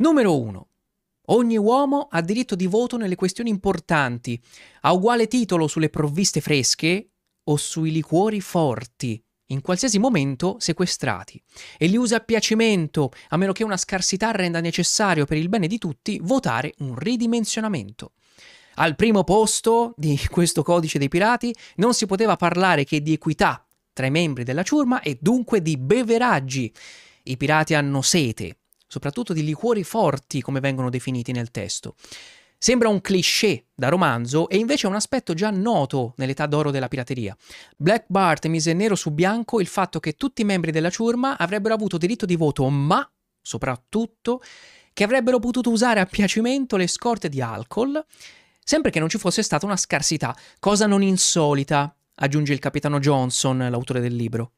Numero 1. Ogni uomo ha diritto di voto nelle questioni importanti, ha uguale titolo sulle provviste fresche o sui liquori forti, in qualsiasi momento sequestrati, e li usa a piacimento, a meno che una scarsità renda necessario per il bene di tutti votare un ridimensionamento. Al primo posto di questo codice dei pirati non si poteva parlare che di equità tra i membri della ciurma e dunque di beveraggi. I pirati hanno sete, soprattutto di liquori forti come vengono definiti nel testo. Sembra un cliché da romanzo e invece è un aspetto già noto nell'età d'oro della pirateria. Black Bart mise nero su bianco il fatto che tutti i membri della ciurma avrebbero avuto diritto di voto, ma soprattutto che avrebbero potuto usare a piacimento le scorte di alcol, sempre che non ci fosse stata una scarsità, cosa non insolita, aggiunge il capitano Johnson, l'autore del libro.